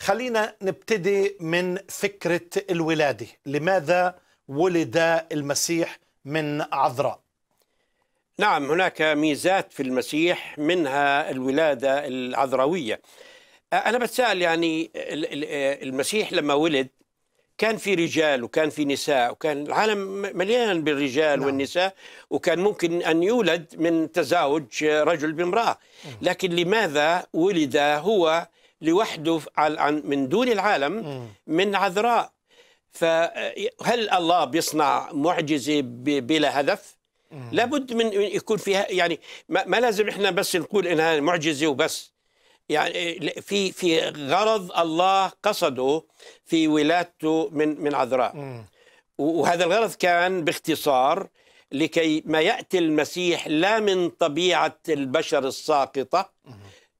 خلينا نبتدي من فكرة الولادة لماذا ولد المسيح من عذراء نعم هناك ميزات في المسيح منها الولادة العذراوية أنا بتسأل يعني المسيح لما ولد كان في رجال وكان في نساء وكان العالم مليان بالرجال نعم. والنساء وكان ممكن أن يولد من تزاوج رجل بامرأة لكن لماذا ولد هو لوحده من دون العالم من عذراء فهل الله بيصنع معجزة بلا هدف؟ لابد من يكون فيها يعني ما لازم احنا بس نقول انها معجزه وبس يعني في في غرض الله قصده في ولادته من من عذراء وهذا الغرض كان باختصار لكي ما ياتي المسيح لا من طبيعه البشر الساقطه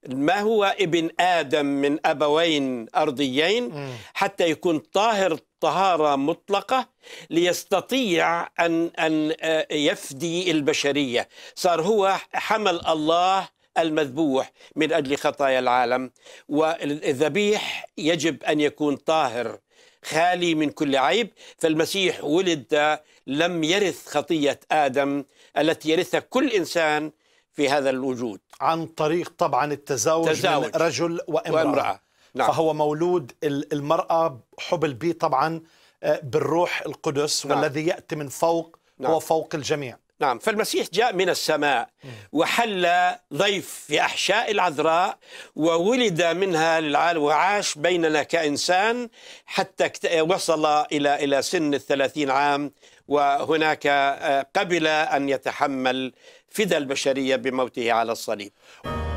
ما هو ابن آدم من أبوين أرضيين حتى يكون طاهر طهارة مطلقة ليستطيع أن, أن آه، يفدي البشرية صار هو حمل الله المذبوح من أجل خطايا العالم والذبيح يجب أن يكون طاهر خالي من كل عيب فالمسيح ولد آه، لم يرث خطية آدم التي يرثها كل إنسان في هذا الوجود عن طريق طبعا التزاوج, تزاوج. من رجل وامرأة, وامرأة. نعم. فهو مولود المرأة حبل به طبعا آه، بالروح القدس نعم. والذي يأتي من فوق نعم. هو فوق الجميع نعم فالمسيح جاء من السماء وحل ضيف في أحشاء العذراء وولد منها للعالم وعاش بيننا كإنسان حتى وصل إلى إلى سن الثلاثين عام وهناك آه، قبل أن يتحمل فدى البشرية بموته على الصليب